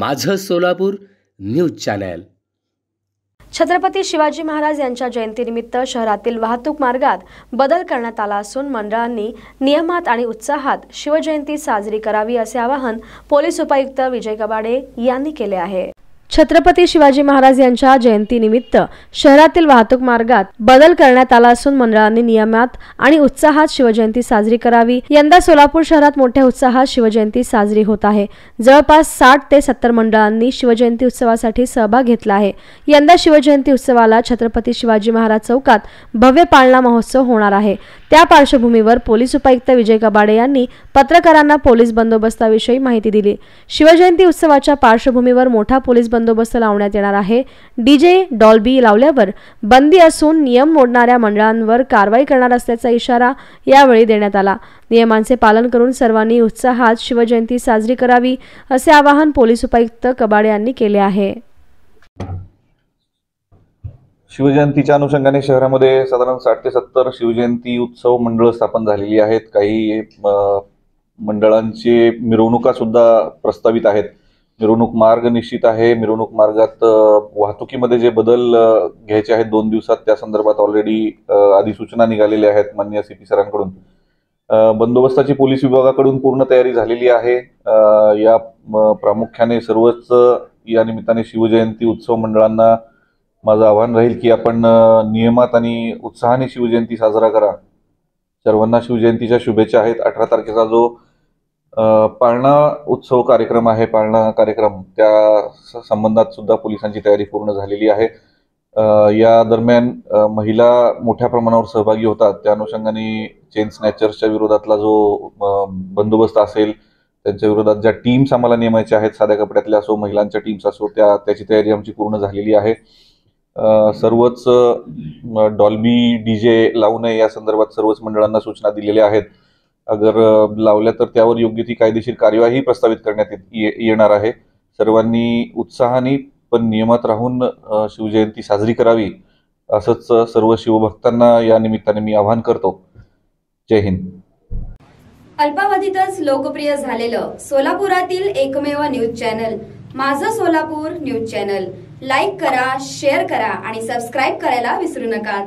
माझं Solapur news channel Chhatrapati Shivaji Maharaj यांच्या जयंतीनिमित्त शहरातील वाहतूक मार्गात बदल करण्यात आला असून मंडळांनी नियमात आणि उत्साहात शिवजयंती साजरी करावी असे आवाहन पोलीस उपायुक्त विजय कबाडे यांनी केले आहे छत्रपती शिवाजी महाराज यांच्या जयंतीनिमित्त शहरातील वाहतूक मार्गात बदल करण्यात आला असून मंडळांनी नियमात आणि उत्साहात शिवजयंती साजरी करावी यंदा सोलापूर शहरात मोठ्या उत्साहात शिवजयंती साजरी होत आहे जवळपास साठ ते सत्तर मंडळांनी शिवजयंती उत्सवासाठी सहभाग घेतला आहे यंदा शिवजयंती उत्सवाला छत्रपती शिवाजी महाराज चौकात भव्य पाळणा महोत्सव होणार आहे त्या पार्श्वभूमीवर पोलीस उपायुक्त विजय कबाडे यांनी पत्रकारांना पोलीस बंदोबस्ताविषयी माहिती दिली शिवजयंती उत्सवाच्या पार्श्वभूमीवर मोठा पोलीस बंदोबस्त बंदोबस्त लावण्यात येणार आहे डीजे डॉल्बी लावल्यावर बंदी असून नियम मोडणाऱ्या मंडळांवर कारवाई करणार असल्याचा इशारा यावेळी देण्यात आला नियमांचे पालन करून सर्वांनी उत्साहात शिवजयंती साजरी करावी असे आवाहन पोलीस उपायुक्त कबाडे यांनी केले आहे शिवजयंतीच्या अनुषंगाने शहरामध्ये साधारण साठ ते सत्तर शिवजयंती उत्सव मंडळ स्थापन झालेली आहेत काही मंडळांचे मिरवणुका सुद्धा प्रस्तावित आहेत मिरवणूक मार्ग निश्चित आहे मिरवणूक मार्गात वाहतुकीमध्ये जे बदल घ्यायचे आहेत दोन दिवसात त्या संदर्भात ऑलरेडी अधिसूचना निघालेल्या आहेत मान्य सी पी सरांकडून बंदोबस्ताची पोलीस विभागाकडून पूर्ण तयारी झालेली आहे या प्रामुख्याने सर्वच या निमित्ताने शिवजयंती उत्सव मंडळांना माझं आव्हान राहील की आपण नियमात आणि उत्साहाने शिवजयंती साजरा करा सर्वांना शिवजयंतीच्या शुभेच्छा आहेत अठरा तारखेचा जो पाळणा उत्सव कार्यक्रम आहे पाळणा कार्यक्रम त्या संबंधात सुद्धा पोलिसांची तयारी पूर्ण झालेली आहे या दरम्यान महिला मोठ्या प्रमाणावर सहभागी होतात त्या अनुषंगाने चेन स्नॅचर्सच्या विरोधातला जो बंदोबस्त असेल त्यांच्या विरोधात ज्या टीम्स आम्हाला नेमायच्या आहेत साध्या कपड्यातल्या असो महिलांच्या टीम्स असो त्या त्याची तयारी आमची पूर्ण झालेली आहे सर्वच डॉल्बी डी जे लावू नये या संदर्भात सर्वच मंडळांना सूचना दिलेल्या आहेत अगर लावल्या तर त्यावर योग्य ती कायदेशीर कार्यवाही प्रस्तावित करण्यात येणार आहे सर्वांनी उत्साहाने पण नियमात राहून शिवजयंती साजरी करावी असंच सर्व शिवभक्तांना या निमित्ताने मी आवाहन करतो जय हिंद अल्पावधीतच लोकप्रिय झालेलं सोलापुरातील एकमेव न्यूज चॅनल माझं सोलापूर न्यूज चॅनल लाईक करा शेअर करा आणि सबस्क्राईब करायला विसरू नका